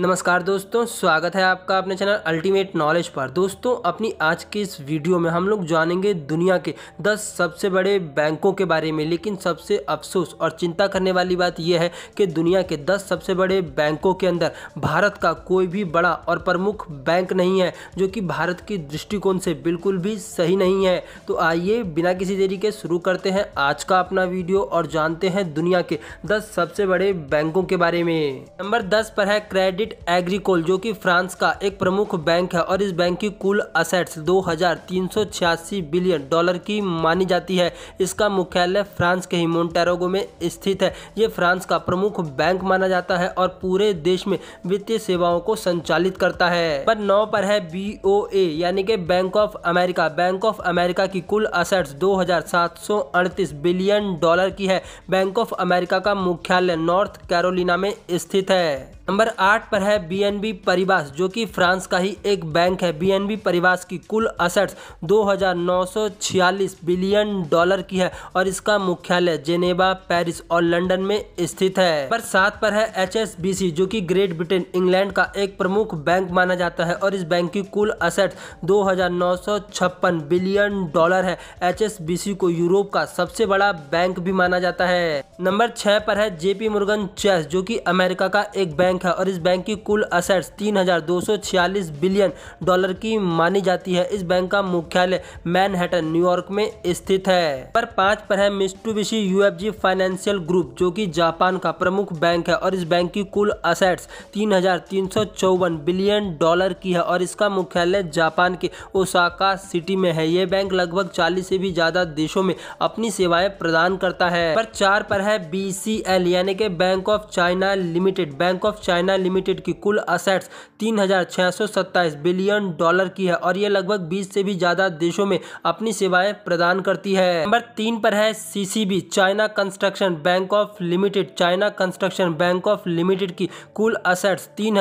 नमस्कार दोस्तों स्वागत है आपका अपने चैनल अल्टीमेट नॉलेज पर दोस्तों अपनी आज की इस वीडियो में हम लोग जानेंगे दुनिया के 10 सबसे बड़े बैंकों के बारे में लेकिन सबसे अफसोस और चिंता करने वाली बात यह है कि दुनिया के 10 सबसे बड़े बैंकों के अंदर भारत का कोई भी बड़ा और प्रमुख बैंक नहीं है जो कि भारत की दृष्टिकोण से बिल्कुल भी सही नहीं है तो आइए बिना किसी देरी के शुरू करते हैं आज का अपना वीडियो और जानते हैं दुनिया के दस सबसे बड़े बैंकों के बारे में नंबर दस पर है क्रेडिट क्रेडिट एग्रीकोल जो कि फ्रांस का एक प्रमुख बैंक है और इस बैंक की कुल असेट्स 2,386 बिलियन डॉलर की मानी जाती है इसका मुख्यालय फ्रांस के ही मोन्टेरोगो में स्थित है ये फ्रांस का प्रमुख बैंक माना जाता है और पूरे देश में वित्तीय सेवाओं को संचालित करता है पर नौ पर है बी यानी कि Bank of America Bank of America की कुल असेट्स दो बिलियन डॉलर की है बैंक ऑफ अमेरिका का मुख्यालय नॉर्थ कैरोलिना में स्थित है नंबर आठ पर है बीएनबी परिवास जो कि फ्रांस का ही एक बैंक है बीएनबी परिवास की कुल असट्स 2,946 बिलियन डॉलर की है और इसका मुख्यालय जेनेवा पेरिस और लंदन में स्थित है नंबर सात पर है एचएसबीसी जो कि ग्रेट ब्रिटेन इंग्लैंड का एक प्रमुख बैंक माना जाता है और इस बैंक की कुल असट्स दो बिलियन डॉलर है सी को यूरोप का सबसे बड़ा बैंक भी माना जाता है नंबर छह पर है जेपी मुर्गन चेस जो की अमेरिका का एक बैंक बैंक है और इस बैंक की कुल असेट्स तीन बिलियन डॉलर की मानी जाती है इस बैंक का मुख्यालय मैनहटन न्यूयॉर्क में स्थित है पर पांच पर है मिस्टूबिशी यूएफजी फाइनेंशियल ग्रुप जो कि जापान का प्रमुख बैंक है और इस बैंक की कुल असेट्स तीन बिलियन डॉलर की है और इसका मुख्यालय जापान के ओसाका सिटी में है ये बैंक लगभग चालीस से भी ज़्यादा देशों में अपनी सेवाएं प्रदान करता है पर चार पर है बी यानी के Bank of China Limited Bank of China Limited की कुल असेट्स तीन बिलियन डॉलर की है और ये लगभग बीस से भी ज़्यादा देशों में अपनी सेवाएं प्रदान करती है नंबर तीन पर है CCB China Construction Bank of Limited China Construction Bank of Limited की कुल असेट्स तीन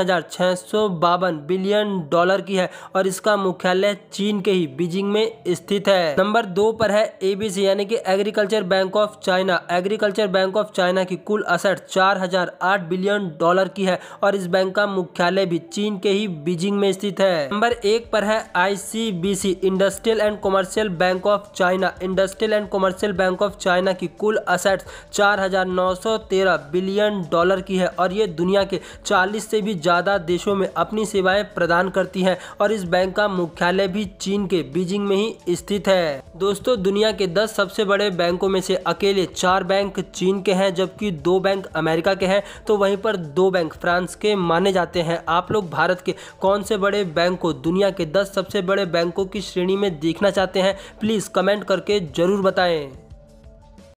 बिलियन डॉलर की है और इसका मुख्यालय चीन के ही बीजिंग में स्थित है नंबर दो पर है एबीसी यानी कि Agriculture Bank of China Agriculture Bank of China की कुल असेट चार बिलियन डॉलर की है है और इस बैंक का मुख्यालय भी चीन के ही बीजिंग में स्थित है नंबर एक पर है ICBC Industrial and Commercial Bank of China Industrial and Commercial Bank of China की कुल असेट्स 4,913 बिलियन डॉलर की है और ये दुनिया के 40 से भी ज़्यादा देशों में अपनी सेवाएं प्रदान करती है और इस बैंक का मुख्यालय भी चीन के बीजिंग में ही स्थित है दोस्तों दुनिया के दस सबसे बड़े बैंकों में से अकेले चार बैंक चीन के हैं जबकि दो बैंक अमेरिका के हैं तो वहीं पर दो बैंक फ्रांस के माने जाते हैं आप लोग भारत के कौन से बड़े बैंक को दुनिया के दस सबसे बड़े बैंकों की श्रेणी में देखना चाहते हैं प्लीज़ कमेंट करके ज़रूर बताएं